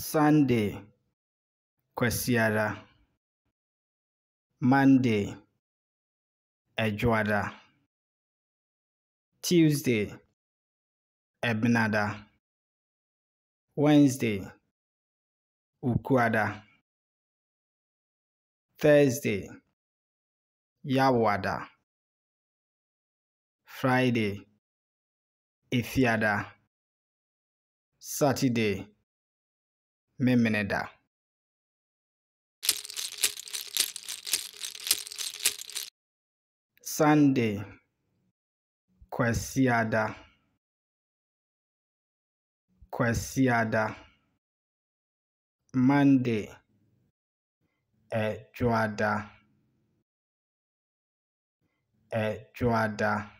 Sunday Kwesiara Monday Ejuada Tuesday Ebnada. Wednesday Ukwada Thursday Yawada Friday Ifiada Saturday Memeneda Sunday Kwesiada Kwesiada Monday Ejuada Ejuada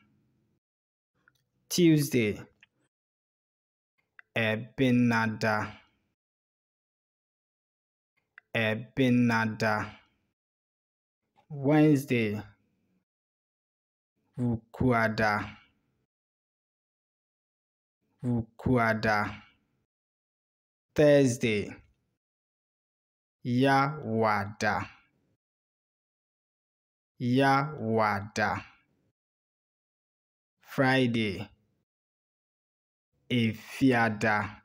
Tuesday Ebinada Ebinada Wednesday Wukuada Wukuada Thursday Yawada Yawada Friday Efiada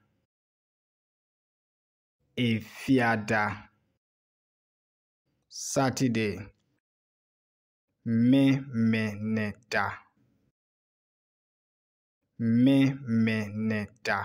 Efiada Saturday me me me me neta.